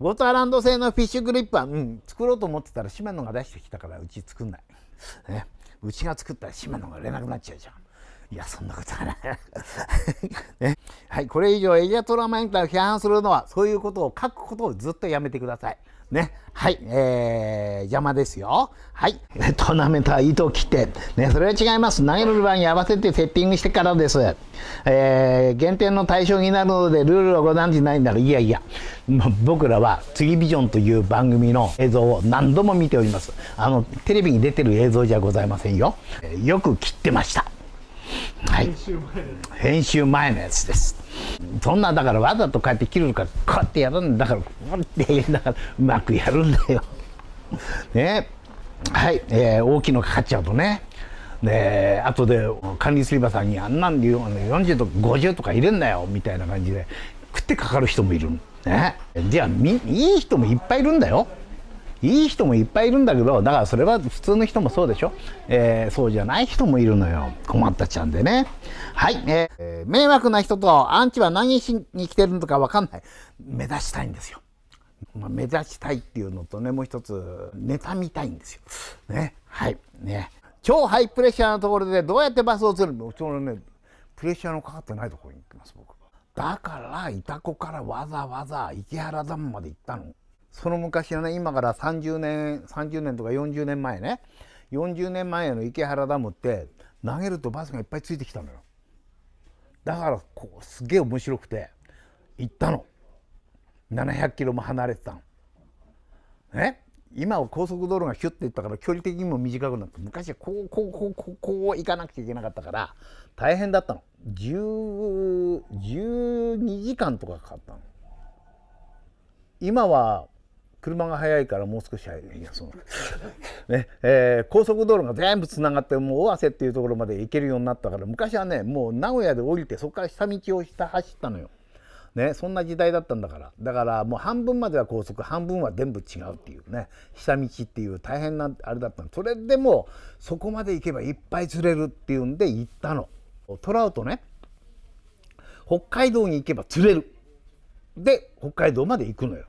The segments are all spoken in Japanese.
ウォーターランド製のフィッシュグリップは、うん、作ろうと思ってたらシマノが出してきたからうち作んない。ね、うちが作ったらシマノが売れなくなっちゃうじゃん。いや、そんなことはない ね。はい、これ以上エリアトラマインターを批判するのは、そういうことを書くことをずっとやめてください。ね。はい、えー、邪魔ですよ。はい。トーナメントは糸を切って、ね、それは違います。投げる場に合わせてセッティングしてからです。えー、減点の対象になるので、ルールはご存知ないんだら、いやいや、僕らは次ビジョンという番組の映像を何度も見ております。あの、テレビに出てる映像じゃございませんよ。よく切ってました。はい。編集前のやつです。そんなだからわざとこうやって切るからこうやってやるんだからこうやってやるんだからうまくやるんだよ ねはい、えー、大きいのかかっちゃうとねで後で管理すり場さんにあんなんで40とか50とか入れんなよみたいな感じで食ってかかる人もいるねじゃあいい人もいっぱいいるんだよいい人もいっぱいいるんだけどだからそれは普通の人もそうでしょ、えー、そうじゃない人もいるのよ困ったちゃんでねはい、えー、迷惑な人とアンチは何しに来てるのか分かんない目指したいんですよ、まあ、目指したいっていうのとねもう一つ妬みたいんですよねはいね超ハイプレッシャーなところでどうやってバスを釣るのちょうどねプレッシャーのかかってないところに行きます僕だからいたこからわざわざ池原山まで行ったのその昔のね今から30年30年とか40年前ね40年前の池原ダムって投げるとバスがいっぱいついてきたのよだからこうすげえ面白くて行ったの700キロも離れてたのね今は高速道路がヒュッていったから距離的にも短くなって昔はこうこうこうこうこう行かなくちゃいけなかったから大変だったの12時間とかかかったの今は車が速いからもう少し速いいやその ねえー、高速道路が全部つながってもう尾鷲っていうところまで行けるようになったから昔はねもう名古屋で降りてそこから下道を下走ったのよ。ね、そんな時代だったんだからだからもう半分までは高速半分は全部違うっていうね下道っていう大変なあれだったのそれでもそこまで行けばいっぱい釣れるっていうんで行ったのトラウトね北海道に行けば釣れるで北海道まで行くのよ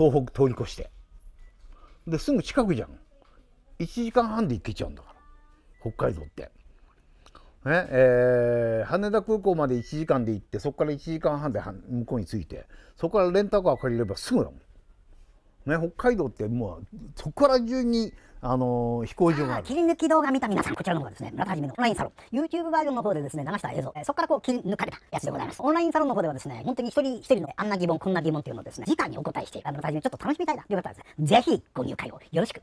東北通り越してですぐ近くじゃん1時間半で行けちゃうんだから北海道って。ねえー、羽田空港まで1時間で行ってそこから1時間半で向こうに着いてそこからレンタカー借りればすぐだもん。ね、北海道ってもうそこら中にあのー、飛行場がある切り抜き動画見た皆さんこちらの方ですね村田はじめのオンラインサロン YouTube バージョンの方でですね流した映像、えー、そこからこう切り抜かれたやつでございますオンラインサロンの方ではですね本当に一人一人のあんな疑問こんな疑問っていうのをですね時間にお答えして村田はじめちょっと楽しみたいなという方はですねぜひご入会をよろしく